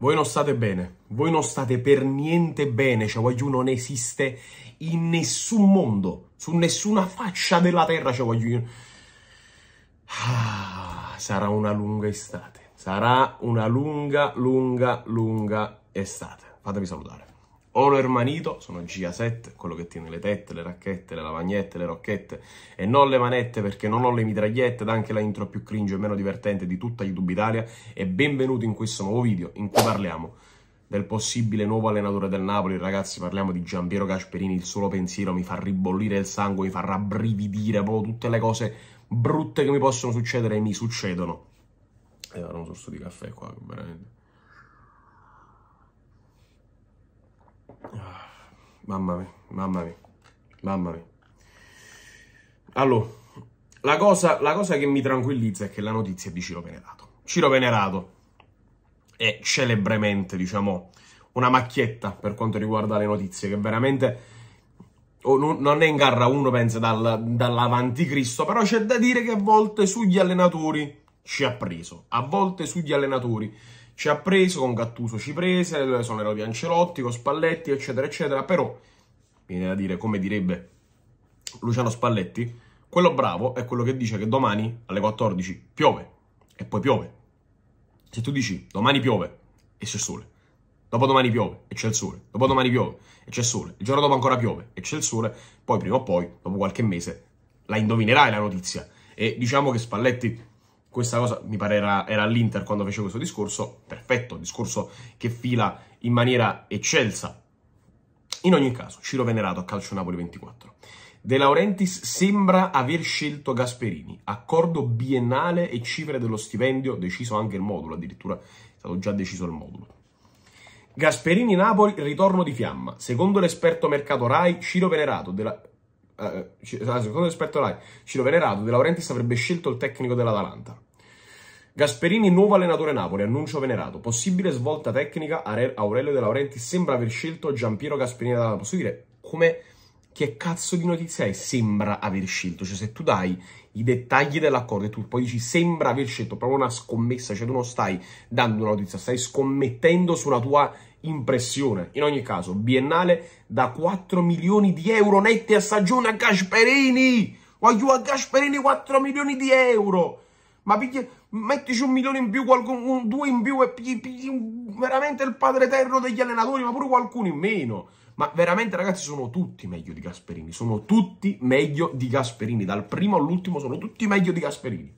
Voi non state bene, voi non state per niente bene, Chawayu cioè, non esiste in nessun mondo, su nessuna faccia della terra Chawayu. Cioè, ah, sarà una lunga estate, sarà una lunga, lunga, lunga estate. Fatemi salutare. Oro ermanito, sono GA7, quello che tiene le tette, le racchette, le lavagnette, le rocchette e non le manette perché non ho le mitragliette ed anche la intro più cringe e meno divertente di tutta YouTube Italia e benvenuti in questo nuovo video in cui parliamo del possibile nuovo allenatore del Napoli, ragazzi parliamo di Giampiero Gasperini, il solo pensiero mi fa ribollire il sangue, mi fa rabbrividire, proprio tutte le cose brutte che mi possono succedere e mi succedono. E ora non so sto di caffè qua, veramente... Mamma mia, mamma mia, mamma mia. Allora, la cosa, la cosa che mi tranquillizza è che la notizia è di Ciro Venerato. Ciro Venerato è celebremente, diciamo, una macchietta per quanto riguarda le notizie, che veramente... Oh, non è in garra uno, pensa, dal, Cristo, però c'è da dire che a volte sugli allenatori ci ha preso, a volte sugli allenatori ci ha preso, con Gattuso ci prese, sono erano di Ancelotti, con Spalletti, eccetera, eccetera, però, viene da dire, come direbbe Luciano Spalletti, quello bravo è quello che dice che domani alle 14 piove, e poi piove. Se tu dici domani piove, e c'è sole, dopodomani piove, e c'è il sole, dopodomani piove, e c'è il sole, il giorno dopo ancora piove, e c'è il sole, poi prima o poi, dopo qualche mese, la indovinerai la notizia. E diciamo che Spalletti questa cosa mi pare era, era all'Inter quando fece questo discorso, perfetto, discorso che fila in maniera eccelsa. In ogni caso, Ciro Venerato a Calcio Napoli 24. De Laurentiis sembra aver scelto Gasperini, accordo biennale e cifre dello stipendio, deciso anche il modulo, addirittura è stato già deciso il modulo. Gasperini Napoli, ritorno di fiamma. Secondo l'esperto mercato Rai, Ciro Venerato, della, eh, secondo l'esperto Rai, Ciro Venerato, De Laurentiis avrebbe scelto il tecnico dell'Atalanta. Gasperini, nuovo allenatore Napoli, annuncio venerato. Possibile svolta tecnica, Aurelio De Laurentiis sembra aver scelto Giampiero Gasperini da Posso dire come... Che cazzo di notizia è? Sembra aver scelto. Cioè, se tu dai i dettagli dell'accordo e tu poi dici sembra aver scelto, proprio una scommessa, cioè tu non stai dando una notizia, stai scommettendo sulla tua impressione. In ogni caso, biennale da 4 milioni di euro netti a stagione a Gasperini. Voglio a Gasperini 4 milioni di euro. Ma piglia, mettici un milione in più, qualcun, un, due in più e pigli, pigli, veramente il padre eterno degli allenatori, ma pure qualcuno in meno. Ma veramente ragazzi sono tutti meglio di Gasperini, sono tutti meglio di Gasperini, dal primo all'ultimo sono tutti meglio di Gasperini.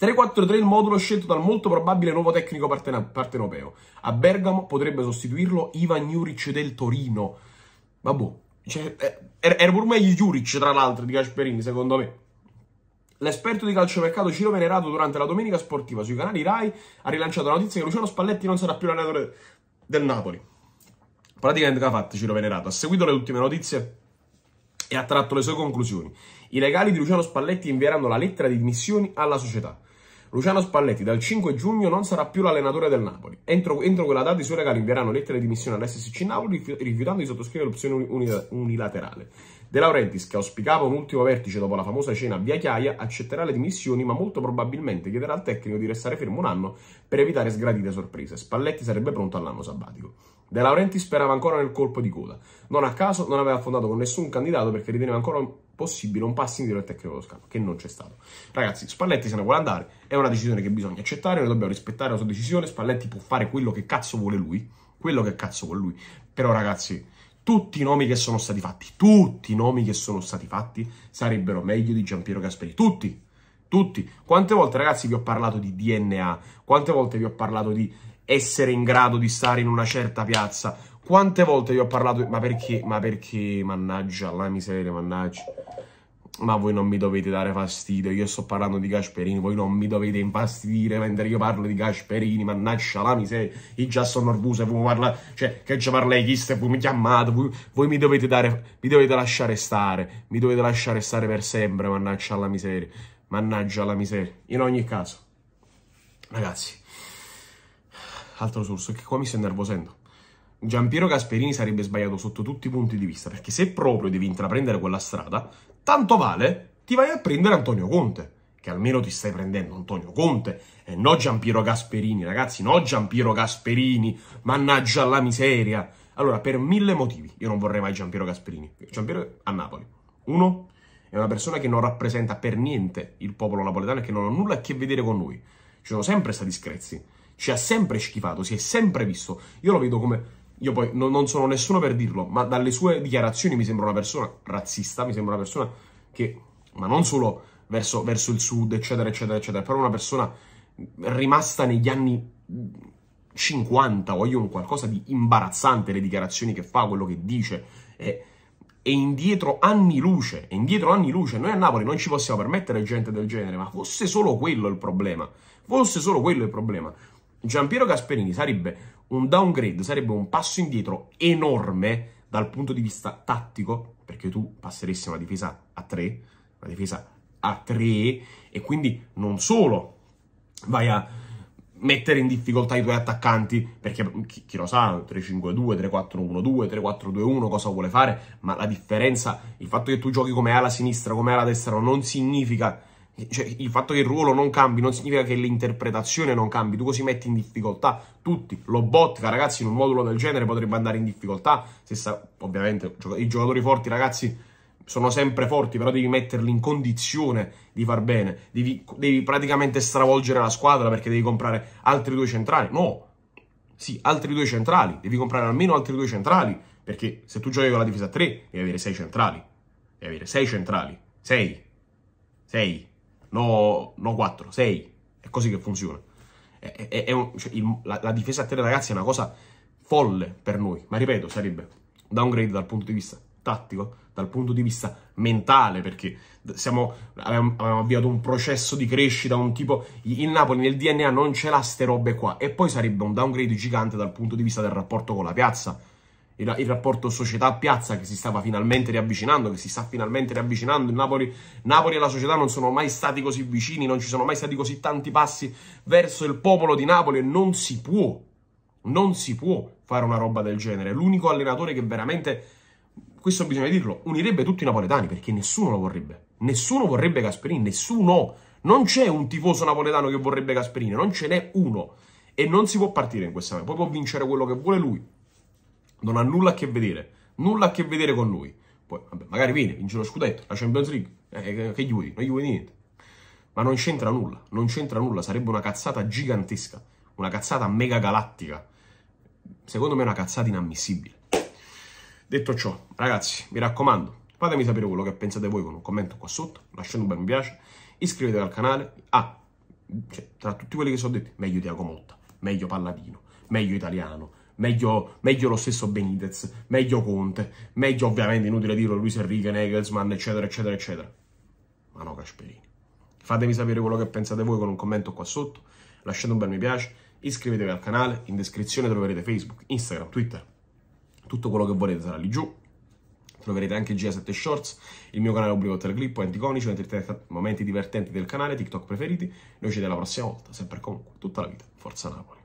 3-4-3 il modulo scelto dal molto probabile nuovo tecnico partena- partenopeo. A Bergamo potrebbe sostituirlo Ivan Juric del Torino. Vabbè, boh, cioè, eh, era pur er-, meglio Juric tra l'altro di Gasperini, secondo me. L'esperto di calciomercato Ciro Venerato durante la domenica sportiva sui canali Rai ha rilanciato la notizia che Luciano Spalletti non sarà più l'allenatore del Napoli. Praticamente che ha fatto Ciro Venerato? Ha seguito le ultime notizie e ha tratto le sue conclusioni. I legali di Luciano Spalletti invieranno la lettera di dimissioni alla società. Luciano Spalletti dal 5 giugno non sarà più l'allenatore del Napoli. Entro, entro quella data i suoi regali invieranno lettere di missione all'SSC Napoli rifiutando di sottoscrivere l'opzione unilaterale. De Laurentiis, che auspicava un ultimo vertice dopo la famosa cena a Via Chiaia, accetterà le dimissioni, ma molto probabilmente chiederà al tecnico di restare fermo un anno per evitare sgradite sorprese. Spalletti sarebbe pronto all'anno sabbatico. De Laurenti sperava ancora nel colpo di coda. Non a caso non aveva affondato con nessun candidato perché riteneva ancora possibile un passo indietro del tecnico dello scalo, che non c'è stato. Ragazzi, Spalletti se ne vuole andare, è una decisione che bisogna accettare, noi dobbiamo rispettare la sua decisione, Spalletti può fare quello che cazzo vuole lui, quello che cazzo vuole lui. Però ragazzi, tutti i nomi che sono stati fatti, tutti i nomi che sono stati fatti sarebbero meglio di Giampiero Gasperi, tutti, tutti. Quante volte ragazzi vi ho parlato di DNA, quante volte vi ho parlato di essere in grado di stare in una certa piazza, quante volte io ho parlato, ma perché, ma perché, mannaggia, la miseria, mannaggia. Ma voi non mi dovete dare fastidio, io sto parlando di Gasperini, voi non mi dovete infastidire mentre io parlo di Gasperini, mannaggia la miseria, io già sono nervoso, voi parla, cioè, che già parlai? chi ste, voi mi chiamate, voi, voi mi dovete dare, mi dovete lasciare stare, mi dovete lasciare stare per sempre, mannaggia la miseria, mannaggia la miseria. In ogni caso, ragazzi, altro sorso, che qua mi sto nervosendo. Giampiero Gasperini sarebbe sbagliato sotto tutti i punti di vista, perché se proprio devi intraprendere quella strada, tanto vale ti vai a prendere Antonio Conte, che almeno ti stai prendendo Antonio Conte, e no Giampiero Gasperini, ragazzi, no Giampiero Gasperini, mannaggia la miseria. Allora, per mille motivi, io non vorrei mai Giampiero Gasperini. Giampiero a Napoli. Uno, è una persona che non rappresenta per niente il popolo napoletano e che non ha nulla a che vedere con lui. Ci sono sempre stati screzzi, ci ha sempre schifato, si è sempre visto. Io lo vedo come io poi no, non sono nessuno per dirlo, ma dalle sue dichiarazioni mi sembra una persona razzista, mi sembra una persona che, ma non solo verso, verso il sud, eccetera, eccetera, eccetera, però una persona rimasta negli anni 50 voglio un qualcosa di imbarazzante le dichiarazioni che fa, quello che dice è, e indietro anni luce, è indietro anni luce, noi a Napoli non ci possiamo permettere gente del genere, ma fosse solo quello il problema, fosse solo quello il problema. Giampiero Gasperini sarebbe un downgrade, sarebbe un passo indietro enorme dal punto di vista tattico, perché tu passeresti una difesa a 3, una difesa a 3 e quindi non solo vai a mettere in difficoltà i tuoi attaccanti, perché chi, chi lo sa, 3-5-2, 3-4-1-2, 3-4-2-1, cosa vuole fare, ma la differenza, il fatto che tu giochi come ala sinistra, come ala destra, non significa cioè, il fatto che il ruolo non cambi non significa che l'interpretazione non cambi, tu così metti in difficoltà tutti. Lo botta, ragazzi, in un modulo del genere potrebbe andare in difficoltà. Stessa, ovviamente, i giocatori forti, ragazzi, sono sempre forti, però devi metterli in condizione di far bene. Devi, devi praticamente stravolgere la squadra perché devi comprare altri due centrali. No, sì, altri due centrali. Devi comprare almeno altri due centrali perché se tu giochi con la difesa 3 devi avere 6 centrali. Devi avere 6 centrali. 6. 6 no, no 4, 6. È così che funziona. È, è, è un, cioè, il, la, la, difesa a terra, ragazzi, è una cosa folle per noi. Ma ripeto, sarebbe downgrade dal punto di vista tattico, dal punto di vista mentale, perché siamo, abbiamo, abbiamo, avviato un processo di crescita, un tipo... Il Napoli nel DNA non ce l'ha ste robe qua. E poi sarebbe un downgrade gigante dal punto di vista del rapporto con la piazza il, il rapporto società-piazza che si stava finalmente riavvicinando, che si sta finalmente riavvicinando. Il Napoli, Napoli e la società non sono mai stati così vicini, non ci sono mai stati così tanti passi verso il popolo di Napoli. Non si può, non si può fare una roba del genere. L'unico allenatore che veramente, questo bisogna dirlo, unirebbe tutti i napoletani perché nessuno lo vorrebbe. Nessuno vorrebbe Gasperini, nessuno. Non c'è un tifoso napoletano che vorrebbe Gasperini, non ce n'è uno. E non si può partire in questa maniera. Poi può vincere quello che vuole lui, non ha nulla a che vedere, nulla a che vedere con lui. Poi, vabbè, magari viene, vince lo scudetto, la Champions League, eh, eh, che gli vuoi? Non gli vuoi niente. Ma non c'entra nulla, non c'entra nulla, sarebbe una cazzata gigantesca, una cazzata mega galattica. Secondo me è una cazzata inammissibile. Detto ciò, ragazzi, mi raccomando, fatemi sapere quello che pensate voi con un commento qua sotto, lasciate un bel mi piace, iscrivetevi al canale. Ah, cioè, tra tutti quelli che sono detti, meglio Tiago Motta, meglio Palladino, meglio Italiano, meglio, meglio lo stesso Benitez, meglio Conte, meglio ovviamente, inutile dirlo, Luis Enrique, Nagelsmann, eccetera, eccetera, eccetera. Ma no, Casperini. Fatemi sapere quello che pensate voi con un commento qua sotto, lasciate un bel mi piace, iscrivetevi al canale, in descrizione troverete Facebook, Instagram, Twitter, tutto quello che volete sarà lì giù. Troverete anche GA7 Shorts, il mio canale obbligo teleclip, momenti iconici, momenti divertenti del canale, TikTok preferiti. Noi ci vediamo la prossima volta, sempre e comunque, tutta la vita. Forza Napoli!